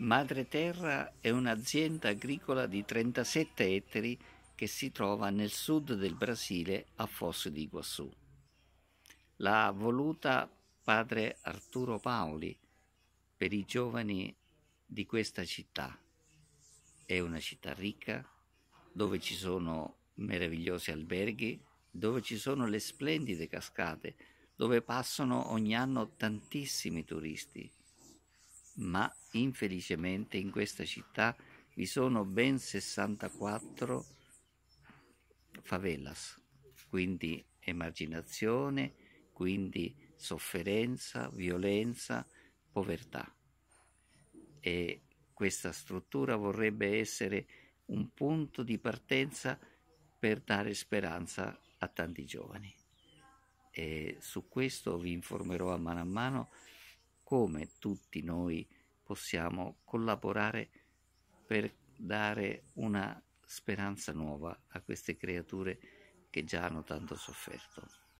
Madre Terra è un'azienda agricola di 37 ettari che si trova nel sud del Brasile a Foz di Iguassù. L'ha voluta padre Arturo Paoli per i giovani di questa città. È una città ricca dove ci sono meravigliosi alberghi, dove ci sono le splendide cascate, dove passano ogni anno tantissimi turisti ma infelicemente in questa città vi sono ben 64 favelas, quindi emarginazione, quindi sofferenza, violenza, povertà. E questa struttura vorrebbe essere un punto di partenza per dare speranza a tanti giovani. E su questo vi informerò a mano a mano come tutti noi possiamo collaborare per dare una speranza nuova a queste creature che già hanno tanto sofferto.